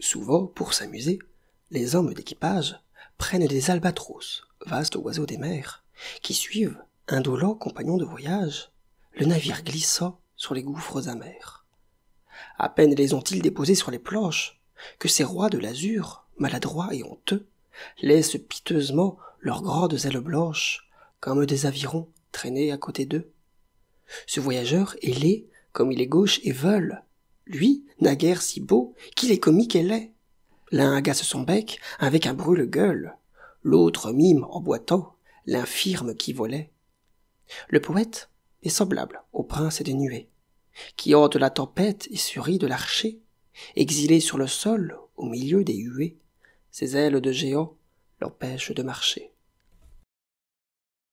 Souvent, pour s'amuser, les hommes d'équipage prennent des albatros, vastes oiseaux des mers, qui suivent, indolents compagnons de voyage, le navire glissant sur les gouffres amers. À peine les ont-ils déposés sur les planches, que ces rois de l'azur, maladroits et honteux, laissent piteusement leurs grandes ailes blanches, comme des avirons traînés à côté d'eux. Ce voyageur est laid comme il est gauche et veulent, lui, naguère si beau, qu'il est comique et est. L'un agace son bec avec un brûle-gueule, l'autre mime en boitant l'infirme qui volait. Le poète est semblable au prince des nuées, qui hante la tempête et surie de l'archer, exilé sur le sol au milieu des huées, ses ailes de géant l'empêchent de marcher.